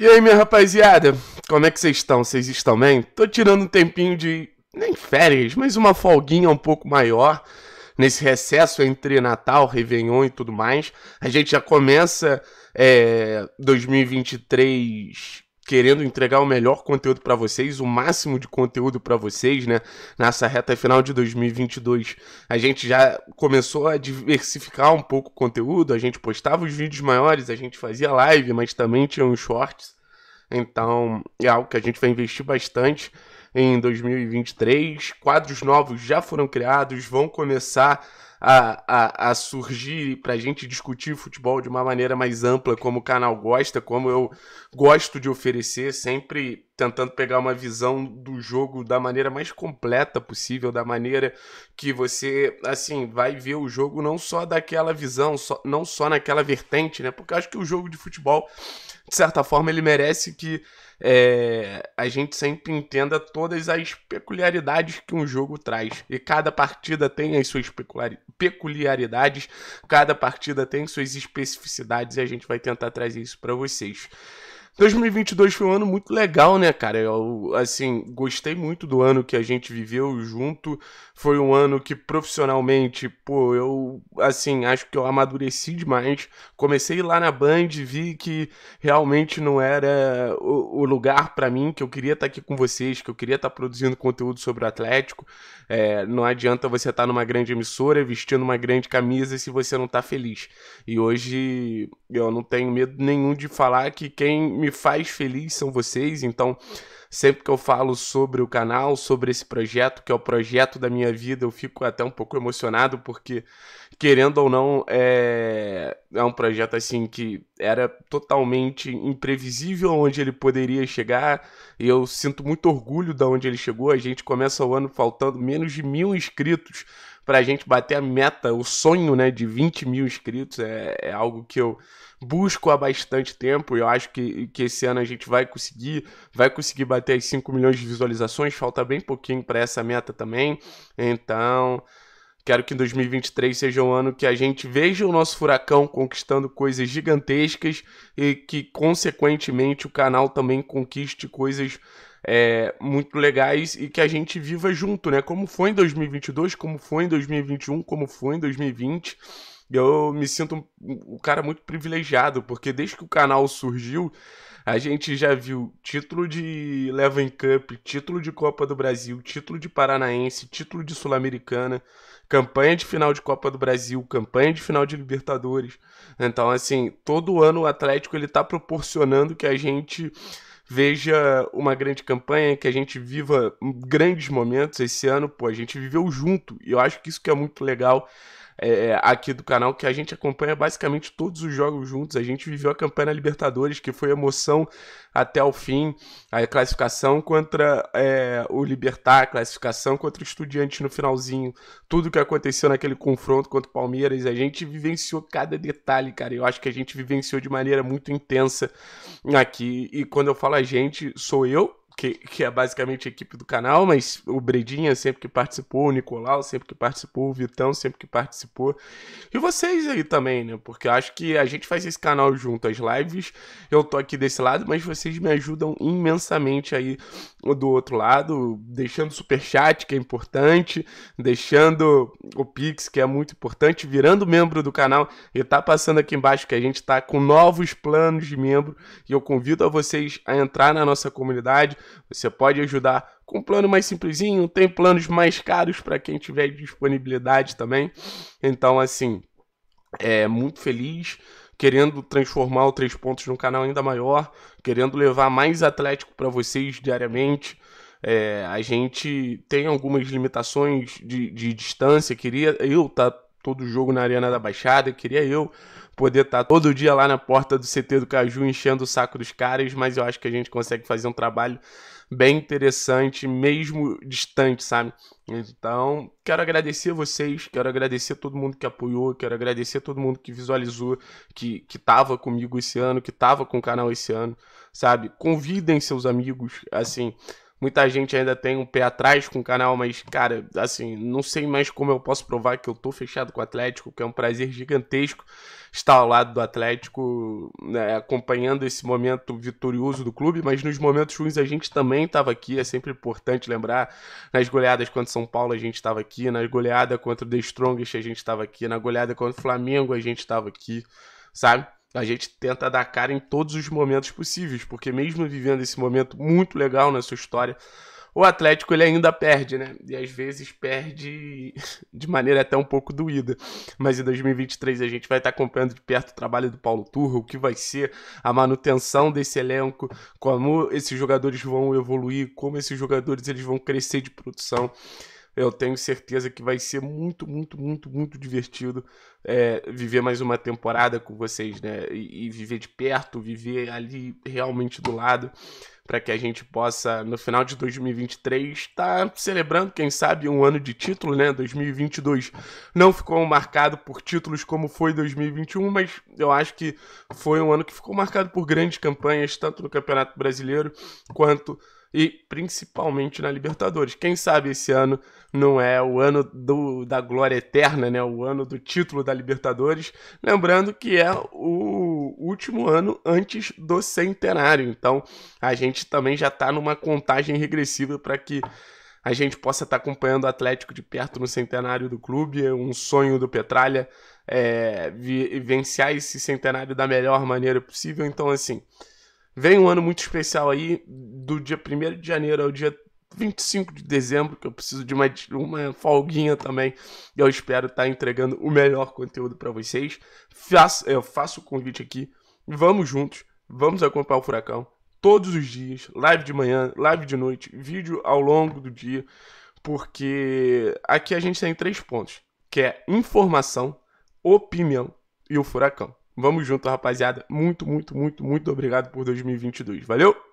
E aí, minha rapaziada, como é que vocês estão? Vocês estão bem? Tô tirando um tempinho de. nem férias, mas uma folguinha um pouco maior nesse recesso entre Natal, Réveillon e tudo mais. A gente já começa é, 2023 querendo entregar o melhor conteúdo para vocês, o máximo de conteúdo para vocês, né? Nessa reta final de 2022, a gente já começou a diversificar um pouco o conteúdo, a gente postava os vídeos maiores, a gente fazia live, mas também tinha uns shorts. Então, é algo que a gente vai investir bastante em 2023. Quadros novos já foram criados, vão começar a, a, a surgir para a gente discutir futebol de uma maneira mais ampla, como o canal gosta, como eu gosto de oferecer, sempre tentando pegar uma visão do jogo da maneira mais completa possível, da maneira que você, assim, vai ver o jogo não só daquela visão, só, não só naquela vertente, né? Porque acho que o jogo de futebol, de certa forma, ele merece que é, a gente sempre entenda todas as peculiaridades que um jogo traz. E cada partida tem as suas peculiaridades, cada partida tem suas especificidades e a gente vai tentar trazer isso para vocês. 2022 foi um ano muito legal, né, cara? Eu, assim, gostei muito do ano que a gente viveu junto. Foi um ano que profissionalmente, pô, eu, assim, acho que eu amadureci demais. Comecei lá na Band, vi que realmente não era o, o lugar para mim, que eu queria estar tá aqui com vocês, que eu queria estar tá produzindo conteúdo sobre o Atlético. É, não adianta você estar tá numa grande emissora, vestindo uma grande camisa se você não tá feliz. E hoje eu não tenho medo nenhum de falar que quem me me faz feliz são vocês, então sempre que eu falo sobre o canal, sobre esse projeto, que é o projeto da minha vida, eu fico até um pouco emocionado, porque, querendo ou não, é, é um projeto assim que era totalmente imprevisível onde ele poderia chegar, e eu sinto muito orgulho de onde ele chegou. A gente começa o ano faltando menos de mil inscritos pra gente bater a meta, o sonho, né, de 20 mil inscritos, é, é algo que eu busco há bastante tempo e eu acho que, que esse ano a gente vai conseguir, vai conseguir bater as 5 milhões de visualizações, falta bem pouquinho para essa meta também, então... Quero que 2023 seja um ano que a gente veja o nosso furacão conquistando coisas gigantescas e que, consequentemente, o canal também conquiste coisas é, muito legais e que a gente viva junto, né? Como foi em 2022, como foi em 2021, como foi em 2020. Eu me sinto um, um cara muito privilegiado, porque desde que o canal surgiu, a gente já viu título de Levan Cup, título de Copa do Brasil, título de Paranaense, título de Sul-Americana, campanha de final de Copa do Brasil, campanha de final de Libertadores. Então, assim, todo ano o Atlético ele tá proporcionando que a gente veja uma grande campanha, que a gente viva grandes momentos esse ano, pô, a gente viveu junto, e eu acho que isso que é muito legal é, é, aqui do canal, que a gente acompanha basicamente todos os jogos juntos. A gente viveu a campanha Libertadores, que foi emoção até o fim, a classificação contra é, o Libertar, a classificação contra o Estudiante no finalzinho, tudo que aconteceu naquele confronto contra o Palmeiras, a gente vivenciou cada detalhe, cara. Eu acho que a gente vivenciou de maneira muito intensa aqui. E quando eu falo a gente, sou eu, que, que, é basicamente a equipe do canal, mas o Bredinha sempre que participou, o Nicolau sempre que participou, o Vitão sempre que participou. E vocês aí também, né? Porque eu acho que a gente faz esse canal junto, as lives, eu tô aqui desse lado, mas vocês me ajudam imensamente aí do outro lado, deixando super chat, que é importante, deixando o Pix, que é muito importante, virando membro do canal e tá passando aqui embaixo que a gente tá com novos planos de membro e eu convido a vocês a entrar na nossa comunidade você pode ajudar com um plano mais simplesinho, tem planos mais caros para quem tiver disponibilidade também. Então, assim, é muito feliz querendo transformar o Três Pontos num canal ainda maior, querendo levar mais Atlético para vocês diariamente. É, a gente tem algumas limitações de, de distância, queria eu estar tá todo jogo na Arena da Baixada. Queria eu poder estar tá todo dia lá na porta do CT do Caju enchendo o saco dos caras, mas eu acho que a gente consegue fazer um trabalho bem interessante, mesmo distante, sabe? Então, quero agradecer vocês, quero agradecer todo mundo que apoiou, quero agradecer todo mundo que visualizou, que, que tava comigo esse ano, que tava com o canal esse ano, sabe? Convidem seus amigos, assim. Muita gente ainda tem um pé atrás com o canal, mas, cara, assim, não sei mais como eu posso provar que eu tô fechado com o Atlético, que é um prazer gigantesco estar ao lado do Atlético, né, acompanhando esse momento vitorioso do clube, mas nos momentos ruins a gente também estava aqui, é sempre importante lembrar, nas goleadas contra São Paulo a gente estava aqui, na goleada contra o The Strongest a gente estava aqui, na goleada contra o Flamengo a gente estava aqui, sabe? a gente tenta dar cara em todos os momentos possíveis, porque mesmo vivendo esse momento muito legal na sua história, o Atlético ele ainda perde, né? E às vezes perde de maneira até um pouco doída. Mas em 2023 a gente vai estar acompanhando de perto o trabalho do Paulo Turra, o que vai ser a manutenção desse elenco, como esses jogadores vão evoluir, como esses jogadores eles vão crescer de produção eu tenho certeza que vai ser muito, muito, muito, muito divertido é, viver mais uma temporada com vocês, né? E, e viver de perto, viver ali realmente do lado, para que a gente possa, no final de 2023, estar tá celebrando, quem sabe, um ano de título, né? 2022 não ficou marcado por títulos como foi 2021, mas eu acho que foi um ano que ficou marcado por grandes campanhas, tanto no Campeonato Brasileiro quanto e principalmente na Libertadores. Quem sabe esse ano não é o ano do, da glória eterna, né? O ano do título da Libertadores. Lembrando que é o último ano antes do centenário. Então a gente também já está numa contagem regressiva para que a gente possa estar tá acompanhando o Atlético de perto no centenário do clube. É um sonho do Petralha é, vivenciar esse centenário da melhor maneira possível. Então assim Vem um ano muito especial aí, do dia 1 de janeiro ao dia 25 de dezembro, que eu preciso de uma, uma folguinha também. E eu espero estar tá entregando o melhor conteúdo para vocês. Faço, eu faço o convite aqui. Vamos juntos, vamos acompanhar o Furacão todos os dias, live de manhã, live de noite, vídeo ao longo do dia, porque aqui a gente tem três pontos, que é informação, opinião e o furacão. Vamos junto, rapaziada. Muito, muito, muito, muito obrigado por 2022. Valeu!